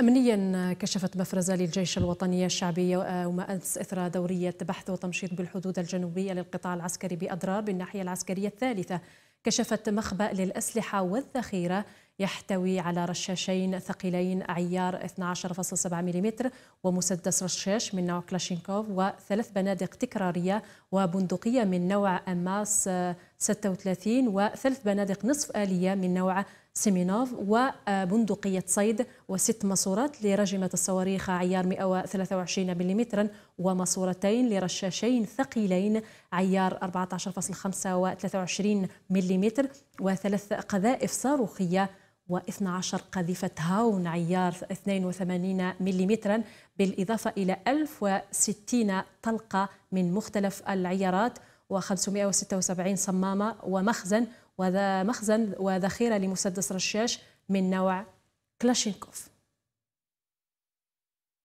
أمنيا كشفت مفرزة للجيش الوطني الشعبي يوم آه، أمس إثر دورية بحث وتمشيط بالحدود الجنوبية للقطاع العسكري بأضرار بالناحية العسكرية الثالثة كشفت مخبأ للأسلحة والذخيرة يحتوي على رشاشين ثقيلين عيار 12.7 ملم ومسدس رشاش من نوع كلاشينكوف وثلاث بنادق تكرارية وبندقية من نوع أماس آه، 36 وثلاث بنادق نصف آلية من نوع سيمينوف وبندقية صيد وست ماسورات لرجمة الصواريخ عيار 123 ملم وماسورتين لرشاشين ثقيلين عيار 14.5 و 23 ملم وثلاث قذائف صاروخية و12 قذيفة هاون عيار 82 ملم بالإضافة إلى 1060 طلقة من مختلف العيارات و576 صمامة ومخزن وذا مخزن وذخيرة لمسدس رشاش من نوع كلاشينكوف